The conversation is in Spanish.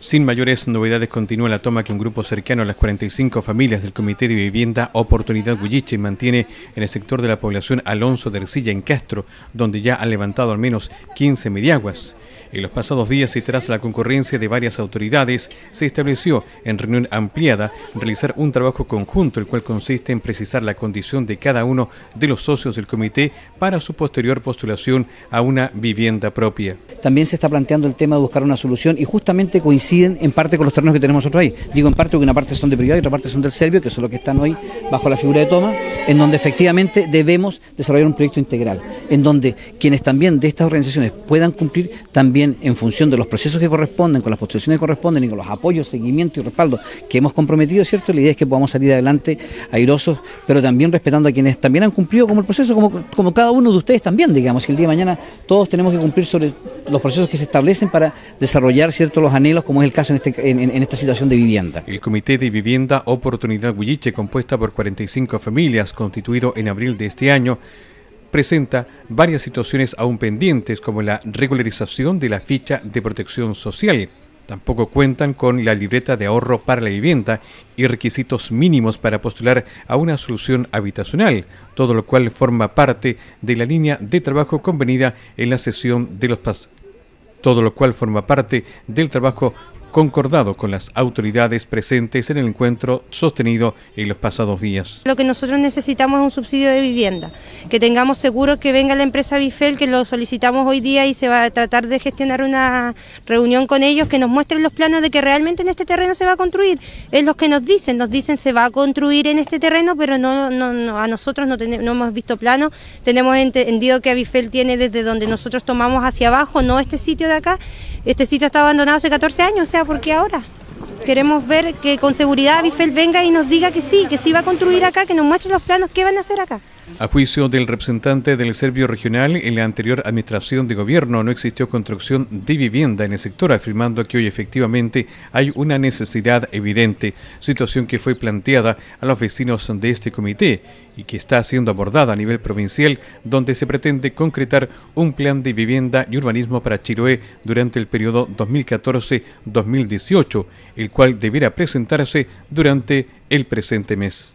Sin mayores novedades continúa la toma que un grupo cercano a las 45 familias del Comité de Vivienda Oportunidad Huilliche mantiene en el sector de la población Alonso de Ercilla en Castro, donde ya ha levantado al menos 15 mediaguas. En los pasados días y tras la concurrencia de varias autoridades, se estableció en reunión ampliada realizar un trabajo conjunto, el cual consiste en precisar la condición de cada uno de los socios del comité para su posterior postulación a una vivienda propia. También se está planteando el tema de buscar una solución y justamente coinciden en parte con los terrenos que tenemos nosotros ahí. Digo en parte porque una parte son de privado y otra parte son del serbio, que son los que están hoy bajo la figura de toma, en donde efectivamente debemos desarrollar un proyecto integral, en donde quienes también de estas organizaciones puedan cumplir también en función de los procesos que corresponden, con las postulaciones que corresponden y con los apoyos, seguimiento y respaldo que hemos comprometido, ¿cierto? La idea es que podamos salir adelante airosos, pero también respetando a quienes también han cumplido como el proceso, como, cada uno de ustedes también, digamos, el día de mañana todos tenemos que cumplir sobre los procesos que se establecen para desarrollar, ¿cierto?, los anhelos, como es el caso en, este, esta situación de vivienda. El Comité de Vivienda Oportunidad Huilliche, compuesta por 45 familias, constituido en abril de este año, presenta varias situaciones aún pendientes como la regularización de la ficha de protección social. Tampoco cuentan con la libreta de ahorro para la vivienda y requisitos mínimos para postular a una solución habitacional, todo lo cual forma parte de la línea de trabajo convenida en la sesión de los todo lo cual forma parte del trabajo concordado con las autoridades presentes en el encuentro sostenido en los pasados días. Lo que nosotros necesitamos es un subsidio de vivienda, que tengamos seguro que venga la empresa Bifel, que lo solicitamos hoy día y se va a tratar de gestionar una reunión con ellos, que nos muestren los planos de que realmente en este terreno se va a construir. Es lo que nos dicen, nos dicen se va a construir en este terreno, pero no, a nosotros no, hemos visto planos, tenemos entendido que Bifel tiene desde donde nosotros tomamos hacia abajo, no este sitio de acá, este sitio está abandonado hace 14 años, o sea, ¿por qué ahora? Queremos ver que con seguridad Bifel venga y nos diga que sí, que sí va a construir acá, que nos muestre los planos ¿qué van a hacer acá. A juicio del representante del Servio Regional, en la anterior administración de gobierno no existió construcción de vivienda en el sector, afirmando que hoy efectivamente hay una necesidad evidente, situación que fue planteada a los vecinos de este comité y que está siendo abordada a nivel provincial, donde se pretende concretar un plan de vivienda y urbanismo para Chiloé durante el periodo 2014-2018, el cual deberá presentarse durante el presente mes.